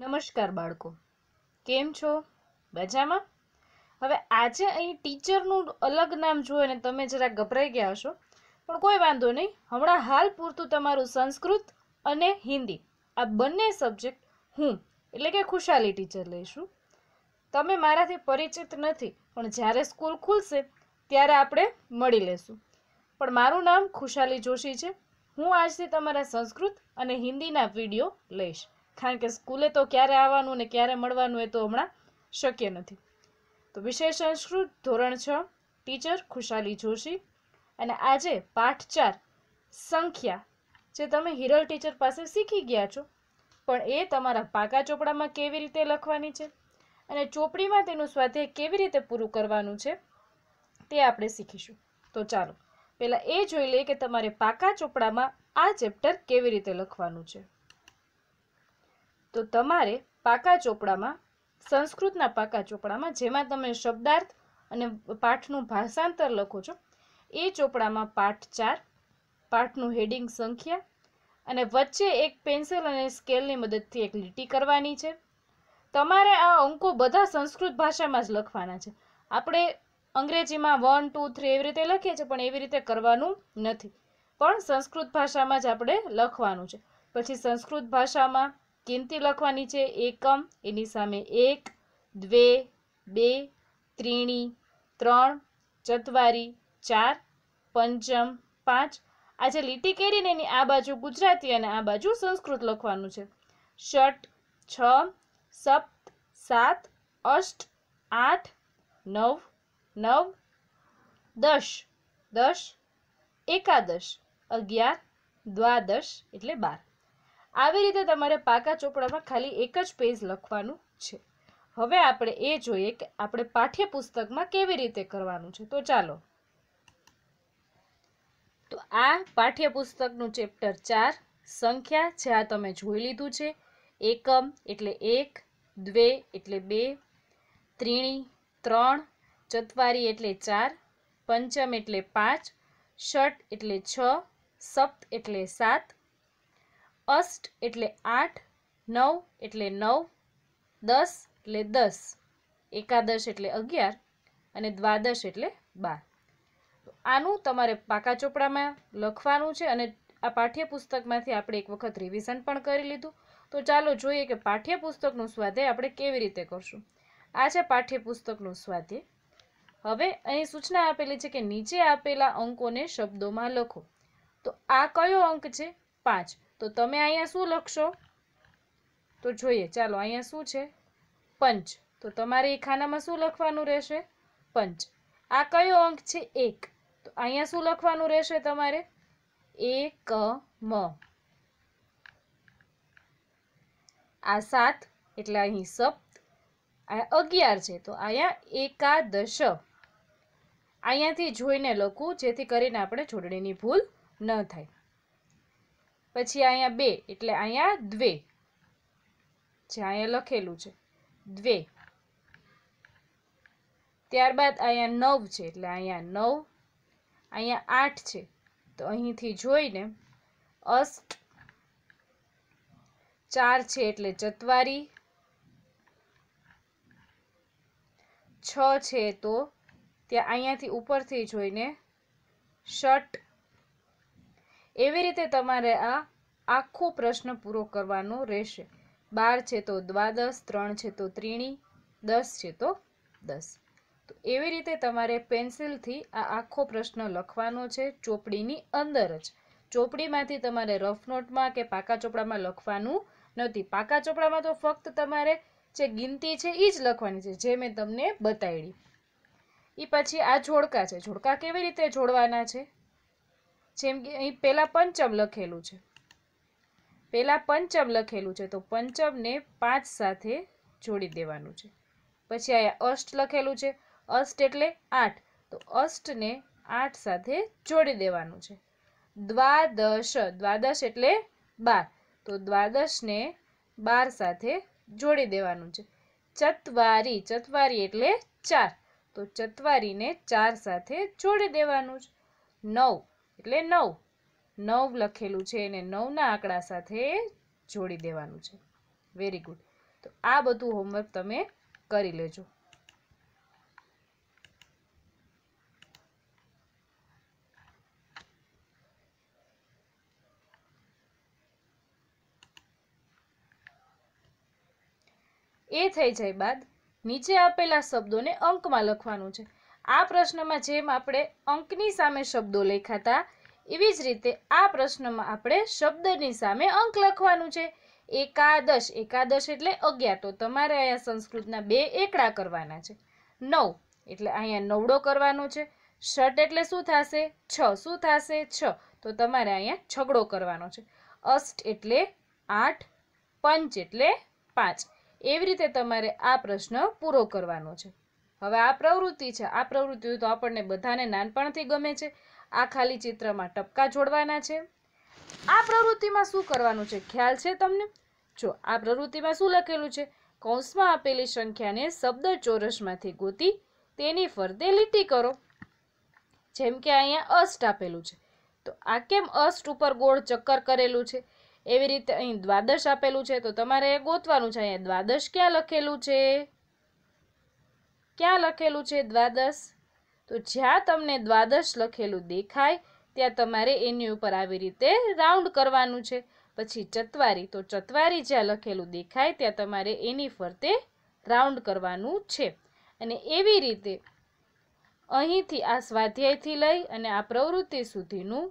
નમસ્કાર બાળકો કેમ છો મજામાં હવે આજે અહીં ટીચરનું અલગ નામ જોઈને તમે જરા ગભરાઈ ગયા હશો પણ કોઈ વાંધો નહીં હમણાં હાલ પૂરતું તમારું સંસ્કૃત અને હિન્દી આ બંને સબ્જેક્ટ હું એટલે કે ખુશાલી ટીચર લઈશું તમે મારાથી પરિચિત નથી પણ જ્યારે સ્કૂલ ખુલશે ત્યારે આપણે મળી લેશું પણ મારું નામ ખુશાલી જોશી છે હું આજથી તમારા સંસ્કૃત અને હિન્દીના વિડીયો લઈશ કારણ કે સ્કૂલે તો ક્યારે આવવાનું ને ક્યારે મળવાનું એ તો હમણાં શક્ય નથી તો વિષય સંસ્કૃત ધોરણ છ ટીચર ખુશાલી જોશી અને આજે પાઠ ચાર સંખ્યા જે તમે હિરલ ટીચર પાસે શીખી ગયા છો પણ એ તમારા પાકા ચોપડામાં કેવી રીતે લખવાની છે અને ચોપડીમાં તેનું સ્વાધ્યાય કેવી રીતે પૂરું કરવાનું છે તે આપણે શીખીશું તો ચાલો પહેલાં એ જોઈ લઈએ કે તમારે પાકા ચોપડામાં આ ચેપ્ટર કેવી રીતે લખવાનું છે તો તમારે પાકા ચોપડામાં સંસ્કૃતના પાકા ચોપડામાં જેમાં તમે શબ્દાર્થ અને પાઠનું ભાષાંતર લખો છો એ ચોપડામાં પાઠ ચાર પાઠનું હેડિંગ સંખ્યા અને વચ્ચે એક પેન્સિલ અને સ્કેલની મદદથી એક લીટી કરવાની છે તમારે આ અંકો બધા સંસ્કૃત ભાષામાં જ લખવાના છે આપણે અંગ્રેજીમાં વન ટુ થ્રી એવી રીતે લખીએ છીએ પણ એવી રીતે કરવાનું નથી પણ સંસ્કૃત ભાષામાં જ આપણે લખવાનું છે પછી સંસ્કૃત ભાષામાં કિંમતી લખવાની છે એકમ એની સામે એક દ્વે બે ત્રીણી ત્રણ ચતવારી ચાર પંચમ પાંચ આ જે લીટી કેરીને એની આ બાજુ ગુજરાતી અને આ બાજુ સંસ્કૃત લખવાનું છે ષટ છ સપ્ત સાત અષ્ટ આઠ નવ નવ દસ દસ એકાદશ અગિયાર દ્વાદશ એટલે બાર આવી રીતે તમારે પાકા ચોપડામાં ખાલી એક જ પેજ લખવાનું છે હવે આપણે એ જોઈએ કે આપણે પાઠ્યપુસ્તકમાં કેવી રીતે કરવાનું છે તો ચાલો તો આ પાઠ્યપુસ્તકનું ચેપ્ટર ચાર સંખ્યા જે આ તમે જોઈ લીધું છે એકમ એટલે એક દ્વે એટલે બે ત્રીણી ત્રણ ચતવારી એટલે ચાર પંચમ એટલે પાંચ ષટ એટલે છ સપ્ત એટલે સાત અષ્ટ એટલે આઠ નવ એટલે નવ દસ એટલે દસ એકાદશ એટલે અગિયાર અને દ્વાદશ એટલે બાર આનું તમારે પાકા ચોપડામાં લખવાનું છે અને આ પાઠ્યપુસ્તકમાંથી આપણે એક વખત રિવિઝન પણ કરી લીધું તો ચાલો જોઈએ કે પાઠ્યપુસ્તકનું સ્વાધ્યાય આપણે કેવી રીતે કરશું આ છે પાઠ્યપુસ્તકનું સ્વાધ્યાય હવે અહીં સૂચના આપેલી છે કે નીચે આપેલા અંકોને શબ્દોમાં લખો તો આ કયો અંક છે પાંચ તો તમે અહીંયા શું લખશો તો જોઈએ ચાલો અહીંયા શું છે પંચ તો તમારે એ ખાનામાં શું લખવાનું રહેશે પંચ આ કયો અંક છે એક તો અહીંયા શું લખવાનું રહેશે તમારે એક મ આ સાત એટલે અહીં સપ્ત આ અગિયાર છે તો અહીંયા એકાદશ અહીંયાથી જોઈને લખું જેથી કરીને આપણે છોડણીની ભૂલ ન થાય પછી અહીંયા બે એટલે અહીંયા દ્વે જે અહીંયા લખેલું છે દ્વે ત્યારબાદ અહીંયા નવ છે એટલે અહીંયા નવ અહીંયા આઠ છે તો અહીંથી જોઈને અષ્ટ ચાર છે એટલે ચતવારી છ છે તો ત્યાં અહીંયાથી ઉપરથી જોઈને ષટ એવી રીતે તમારે આ આખો પ્રશ્ન પૂરો કરવાનો રહેશે બાર છે તો દ્વાદશ ત્રણ છે તો ત્રીણી દસ છે તો દસ તો એવી રીતે તમારે પેન્સિલથી આ આખો પ્રશ્ન લખવાનો છે ચોપડીની અંદર જ ચોપડીમાંથી તમારે રફ નોટમાં કે પાકા ચોપડામાં લખવાનું નથી પાકા ચોપડામાં તો ફક્ત તમારે જે ગિનતી છે એ જ લખવાની છે જે મેં તમને બતાવી એ પછી આ જોડકા છે જોડકા કેવી રીતે જોડવાના છે જેમ કે અહીં પહેલાં પંચમ લખેલું છે પહેલાં પંચમ લખેલું છે તો પંચમને પાંચ સાથે જોડી દેવાનું છે પછી અહીંયા અષ્ટ લખેલું છે અષ્ટ એટલે આઠ તો અષ્ટને આઠ સાથે જોડી દેવાનું છે દ્વાદશ દ્વાદશ એટલે બાર તો દ્વાદશને બાર સાથે જોડી દેવાનું છે ચતવારી ચતવારી એટલે ચાર તો ચતવારીને ચાર સાથે જોડી દેવાનું છે નવ એટલે નવ નવ લખેલું છે એને નવના આંકડા સાથે જોડી દેવાનું છે વેરી ગુડ તો આ બધું હોમવર્ક તમે કરી લેજો એ થઈ જાય બાદ નીચે આપેલા શબ્દોને અંકમાં લખવાનું છે આ પ્રશ્નમાં જેમ આપણે અંકની સામે શબ્દો લખ્યા એવી જ રીતે આ પ્રશ્નમાં આપણે શબ્દની સામે અંક લખવાનું છે એકાદશ એકાદશ એટલે અગિયાર તો તમારે અહીંયા સંસ્કૃતના બે એકડા કરવાના છે નવ એટલે અહીંયા નવડો કરવાનો છે ષટ એટલે શું થશે છ શું થશે છ તો તમારે અહીંયા છગડો કરવાનો છે અષ્ટ એટલે આઠ પંચ એટલે પાંચ એવી રીતે તમારે આ પ્રશ્ન પૂરો કરવાનો છે હવે આ પ્રવૃત્તિ છે આ પ્રવૃત્તિઓ તો આપણને બધાને નાનપણથી ગમે છે આ ખાલી ચિત્રમાં ટપકા જોડવાના છે આ પ્રવૃત્તિમાં શું કરવાનું છે ખ્યાલ છે તમને જો આ પ્રવૃત્તિમાં શું લખેલું છે કૌંસમાં આપેલી સંખ્યાને શબ્દ ચોરસમાંથી ગોતી તેની ફરતે લીટી કરો જેમ કે અહીંયા અષ્ટ આપેલું છે તો આ કેમ અષ્ટ ઉપર ગોળ ચક્કર કરેલું છે એવી રીતે અહીં દ્વાદશ આપેલું છે તો તમારે ગોતવાનું છે અહીંયા દ્વાદશ ક્યાં લખેલું છે ક્યાં લખેલું છે દ્વાદશ તો જ્યાં તમને દ્વાદશ લખેલું દેખાય ત્યાં તમારે એની ઉપર આવી રીતે રાઉન્ડ કરવાનું છે પછી ચતવારી તો ચતવારી જ્યાં લખેલું દેખાય ત્યાં તમારે એની ફરતે રાઉન્ડ કરવાનું છે અને એવી રીતે અહીંથી આ સ્વાધ્યાયથી લઈ અને આ પ્રવૃત્તિ સુધીનું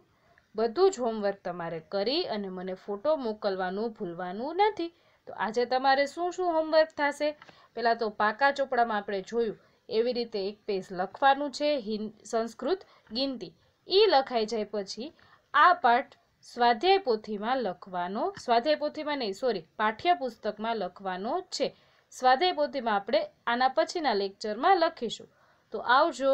બધું જ હોમવર્ક તમારે કરી અને મને ફોટો મોકલવાનું ભૂલવાનું નથી તો આજે તમારે શું શું હોમવર્ક થશે પહેલાં તો પાકા ચોપડામાં આપણે જોયું એવી રીતે એક પેજ લખવાનું છે હિન્દ સંસ્કૃત ગિનતી એ લખાઈ જાય પછી આ પાઠ સ્વાધ્યાય પોથીમાં લખવાનો સ્વાધ્યાય પોથીમાં નહીં સોરી પાઠ્યપુસ્તકમાં લખવાનો છે સ્વાધ્યાય પોથીમાં આપણે આના પછીના લેક્ચરમાં લખીશું તો આવજો